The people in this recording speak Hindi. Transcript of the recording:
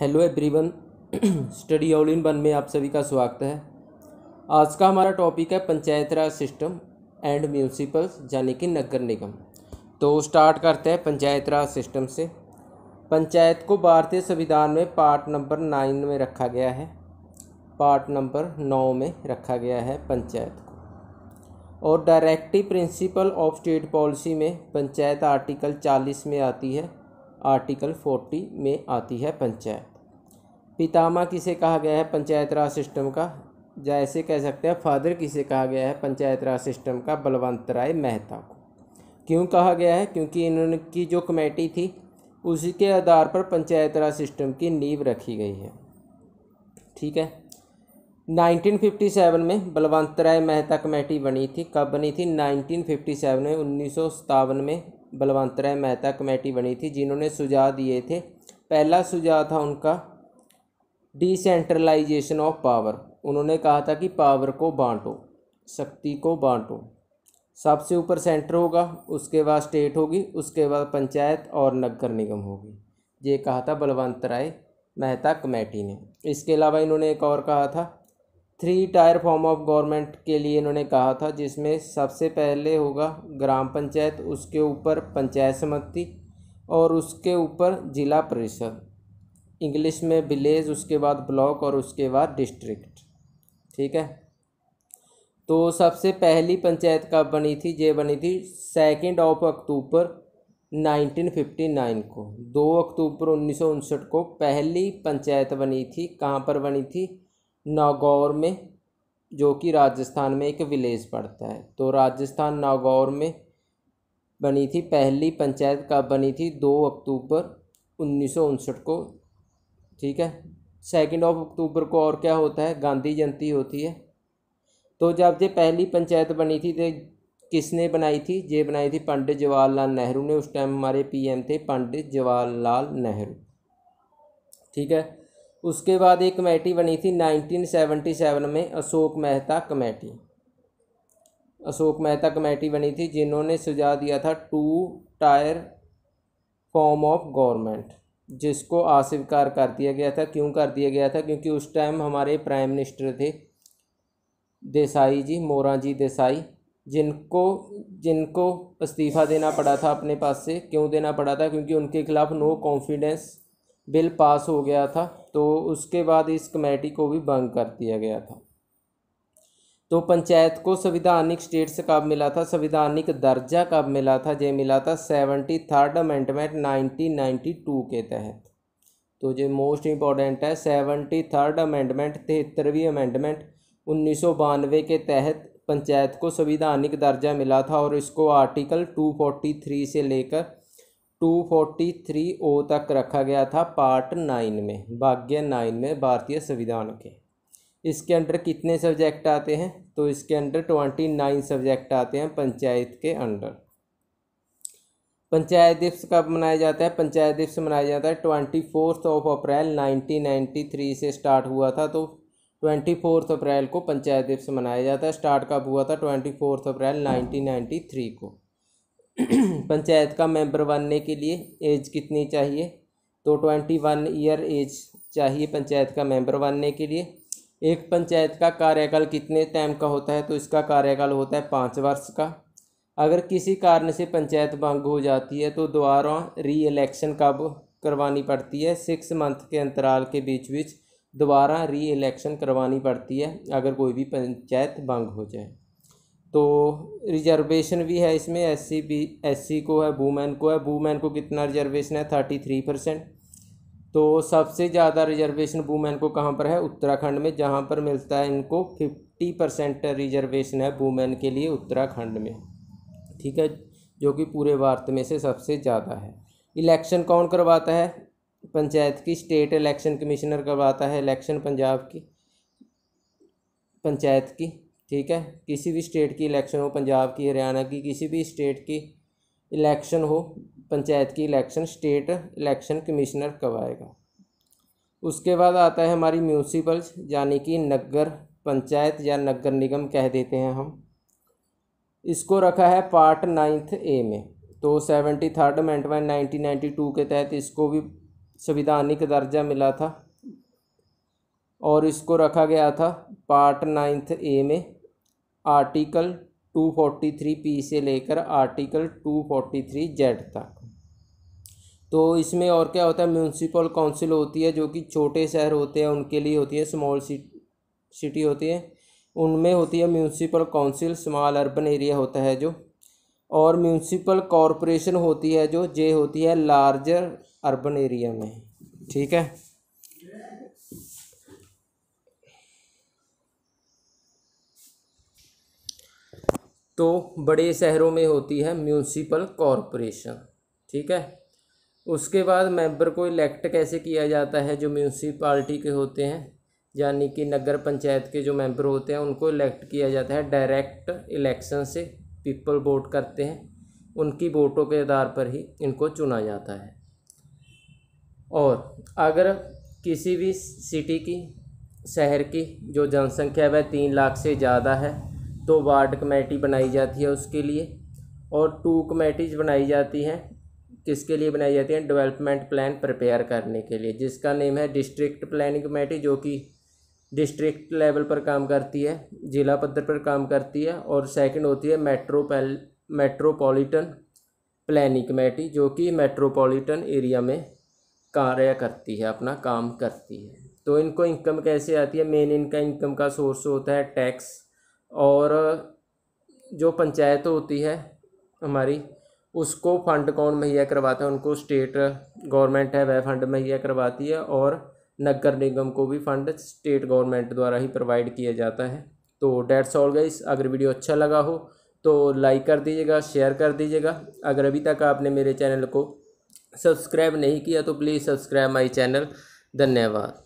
hello everyone study all in one में आप सभी का स्वागत है आज का हमारा टॉपिक है panchayat raj system and municipals यानी कि नगर निगम तो स्टार्ट करते हैं पंचायत राज सिस्टम से पंचायत को भारतीय संविधान में पार्ट नंबर नाइन में रखा गया है पार्ट नंबर नौ में रखा गया है पंचायत को और directive principle of state policy में पंचायत आर्टिकल चालीस में आती है आर्टिकल फोर्टी में आती है पंचायत पितामह किसे कहा गया है पंचायत राज सिस्टम का जैसे कह सकते हैं फादर किसे कहा गया है पंचायत राज सिस्टम का बलवंत राय मेहता को क्यों कहा गया है क्योंकि इनकी जो कमेटी थी उसी के आधार पर पंचायत राज सिस्टम की नींव रखी गई है ठीक है 1957 में बलवंत राय मेहता कमेटी बनी थी कब बनी थी 1957 में उन्नीस में बलवंत राय मेहता कमेटी बनी थी जिन्होंने सुझाव दिए थे पहला सुझाव था उनका डिसेंट्रलाइजेशन ऑफ पावर उन्होंने कहा था कि पावर को बांटो शक्ति को बांटो सबसे ऊपर सेंटर होगा उसके बाद स्टेट होगी उसके बाद पंचायत और नगर निगम होगी ये कहा था बलवंत राय मेहता कमेटी ने इसके अलावा इन्होंने एक और कहा था three tier form of government के लिए इन्होंने कहा था जिसमें सबसे पहले होगा ग्राम पंचायत उसके ऊपर पंचायत समिति और उसके ऊपर जिला परिषद इंग्लिश में विलेज उसके बाद ब्लॉक और उसके बाद डिस्ट्रिक्ट ठीक है तो सबसे पहली पंचायत कब बनी थी ये बनी थी सेकेंड ऑफ अक्टूबर 1959 को दो अक्टूबर उन्नीस को पहली पंचायत बनी थी कहाँ पर बनी थी नागौर में जो कि राजस्थान में एक विलेज पड़ता है तो राजस्थान नागौर में बनी थी पहली पंचायत कब बनी थी दो अक्टूबर उन्नीस को ठीक है सेकेंड ऑफ अक्टूबर को और क्या होता है गांधी जयंती होती है तो जब ये पहली पंचायत बनी थी तो किसने बनाई थी ये बनाई थी पंडित जवाहरलाल नेहरू ने उस टाइम हमारे पीएम थे पंडित जवाहरलाल नेहरू ठीक है उसके बाद एक कमेटी बनी थी 1977 में अशोक मेहता कमेटी अशोक मेहता कमेटी बनी थी जिन्होंने सुझाव दिया था two tier form of government जिसको अस्वीकार कर दिया गया था क्यों कर दिया गया था क्योंकि उस टाइम हमारे प्राइम मिनिस्टर थे देसाई जी मोरा जी देसाई जिनको जिनको इस्तीफ़ा देना पड़ा था अपने पास से क्यों देना पड़ा था क्योंकि उनके खिलाफ नो कॉन्फिडेंस बिल पास हो गया था तो उसके बाद इस कमेटी को भी भंग कर दिया गया था तो पंचायत को संविधानिक स्टेट्स कब मिला था संविधानिक दर्जा कब मिला था ये मिला था seventy third amendment nineteen ninety two के तहत तो ये मोस्ट इम्पॉर्टेंट है सेवेंटी थर्ड अमेंडमेंट तिहत्तरवीं अमेंडमेंट उन्नीस सौ बानवे के तहत पंचायत को संविधानिक दर्जा मिला था और इसको आर्टिकल टू फोर्टी थ्री से लेकर टू फोर्टी थ्री ओ तक रखा गया था पार्ट नाइन में भाग्य नाइन में भारतीय संविधान के इसके अंडर कितने सब्जेक्ट आते हैं तो इसके अंडर ट्वेंटी नाइन सब्जेक्ट आते हैं पंचायत के अंडर पंचायत दिवस कब मनाया जाता है पंचायत दिवस मनाया जाता है twenty fourth of April nineteen ninety three से स्टार्ट हुआ था तो ट्वेंटी फोर्थ अप्रैल को पंचायत दिवस मनाया जाता है स्टार्ट कब हुआ था twenty fourth April nineteen ninety three को पंचायत का मेंबर बनने के लिए एज कितनी चाहिए तो ट्वेंटी वन ईयर एज चाहिए पंचायत का मेंबर बनने के लिए एक पंचायत का कार्यकाल कितने टाइम का होता है तो इसका कार्यकाल होता है पाँच वर्ष का अगर किसी कारण से पंचायत भंग हो जाती है तो दोबारा री इलेक्शन कब करवानी पड़ती है सिक्स मंथ के अंतराल के बीच बीच दोबारा री इलेक्शन करवानी पड़ती है अगर कोई भी पंचायत भंग हो जाए तो रिजर्वेशन भी है इसमें S C B S C को है वूमेन को है वूमेन को कितना रिजर्वेशन है थर्टी थ्री परसेंट तो सबसे ज़्यादा रिजर्वेशन वूमेन को कहाँ पर है उत्तराखंड में जहाँ पर मिलता है इनको फिफ्टी परसेंट रिजर्वेशन है वूमेन के लिए उत्तराखंड में ठीक है जो कि पूरे भारत में से सबसे ज़्यादा है इलेक्शन कौन करवाता है पंचायत की स्टेट इलेक्शन कमिश्नर करवाता है इलेक्शन पंजाब की पंचायत की ठीक है किसी भी स्टेट की इलेक्शन हो पंजाब की हरियाणा की किसी भी स्टेट की इलेक्शन हो पंचायत की इलेक्शन स्टेट इलेक्शन कमिश्नर करवाएगा उसके बाद आता है हमारी म्यूनसिपल्स यानी कि नगर पंचायत या नगर निगम कह देते हैं हम इसको रखा है पार्ट नाइन्थ ए में तो seventy third amendment nineteen ninety two के तहत इसको भी संविधानिक दर्जा मिला था और इसको रखा गया था पार्ट नाइन्थ ए में आर्टिकल 243 पी से लेकर आर्टिकल 243 जेड तक तो इसमें और क्या होता है म्यूनसिपल काउंसिल होती है जो कि छोटे शहर होते हैं उनके लिए होती है स्मॉल सिटी होती है उनमें होती है municipal council small urban area होता है जो और म्यूनसिपल कॉरपोरेशन होती है जो जे होती है लार्जर अर्बन एरिया में ठीक है तो बड़े शहरों में होती है म्यूनसिपल कॉरपोरेशन ठीक है उसके बाद मेंबर को इलेक्ट कैसे किया जाता है जो म्यूनसिपाल्टी के होते हैं यानी कि नगर पंचायत के जो मेंबर होते हैं उनको इलेक्ट किया जाता है डायरेक्ट इलेक्शन से पीपल वोट करते हैं उनकी वोटों के आधार पर ही इनको चुना जाता है और अगर किसी भी सिटी की शहर की जो जनसंख्या वह तीन लाख से ज़्यादा है दो वार्ड कमेटी बनाई जाती है उसके लिए और टू कमेटीज बनाई जाती हैं किसके लिए बनाई जाती हैं डेवलपमेंट प्लान प्रिपेयर करने के लिए जिसका नेम है डिस्ट्रिक्ट प्लानिंग कमेटी जो कि डिस्ट्रिक्ट लेवल पर काम करती है जिला पद्धर पर काम करती है और सेकंड होती है मेट्रोपैल मेट्रोपॉलिटन प्लानिंग कमेटी जो कि मेट्रोपॉलिटन एरिया में कार्य करती है अपना काम करती है तो इनको इनकम कैसे आती है मेन इनका इनकम का सोर्स होता है टैक्स और जो पंचायत होती है हमारी उसको फंड कौन मुहैया करवाता है उनको स्टेट गवर्नमेंट है वह फंड मुहैया करवाती है और नगर निगम को भी फंड स्टेट गवर्नमेंट द्वारा ही प्रोवाइड किया जाता है तो डेट्स ऑल गाइस अगर वीडियो अच्छा लगा हो तो लाइक कर दीजिएगा शेयर कर दीजिएगा अगर अभी तक आपने मेरे चैनल को सब्सक्राइब नहीं किया तो प्लीज़ सब्सक्राइब माई चैनल धन्यवाद